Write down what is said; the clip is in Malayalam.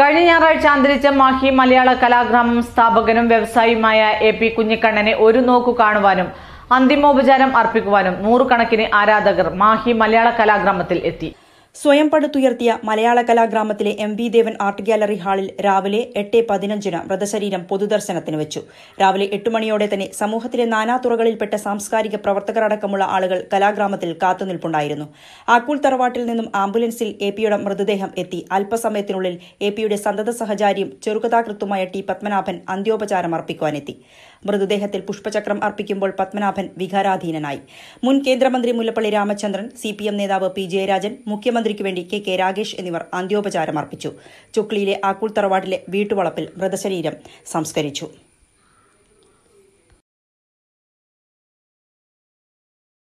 കഴിഞ്ഞ ഞായറാഴ്ച അന്തരിച്ച മാഹി മലയാള കലാഗ്രാമം സ്ഥാപകനും വ്യവസായിയുമായ എ പി കുഞ്ഞിക്കണ്ണനെ ഒരു നോക്കു കാണുവാനും അന്തിമോപചാരം അർപ്പിക്കുവാനും നൂറുകണക്കിന് ആരാധകർ മാഹി മലയാള കലാഗ്രാമത്തിൽ എത്തി സ്വയം പടുത്തുയർത്തിയ മലയാള കലാഗ്രാമത്തിലെ M V Devan art gallery ഹാളിൽ രാവിലെ എട്ട് പതിനഞ്ചിന് മൃതശരീരം പൊതുദർശനത്തിന് വെച്ചു രാവിലെ എട്ട് മണിയോടെ തന്നെ സമൂഹത്തിലെ നാനാതുറകളിൽപ്പെട്ട സാംസ്കാരിക പ്രവർത്തകർ അടക്കമുള്ള ആളുകൾ കലാഗ്രാമത്തിൽ കാത്തുനിൽപ്പുണ്ടായിരുന്നു ആക്കൂൾ തറവാട്ടിൽ നിന്നും ആംബുലൻസിൽ എ പിയുടെ മൃതദേഹം എത്തി അല്പസമയത്തിനുള്ളിൽ എ പിയുടെ സന്തത സഹചാരിയും ചെറുകഥാകൃത്തുമായ ടി പത്മനാഭൻ അന്ത്യോപചാരം അർപ്പിക്കുവാനെത്തി മൃതദേഹത്തിൽ പുഷ്പചക്രം അർപ്പിക്കുമ്പോൾ പത്മനാഭൻ വികാരാധീനനായി മുൻ കേന്ദ്രമന്ത്രി മുല്ലപ്പള്ളി രാമചന്ദ്രൻ സി നേതാവ് പി ജയരാജൻ മുഖ്യമന്ത്രി മുഖ്യമന്ത്രിക്ക് വേണ്ടി കെ കെ രാഗേഷ് എന്നിവർ അന്ത്യോപചാരം അർപ്പിച്ചു ചുക്ലിയിലെ ആക്കുൾ തറവാട്ടിലെ വീട്ടുവളപ്പിൽ മൃതശരീരം സംസ്കരിച്ചു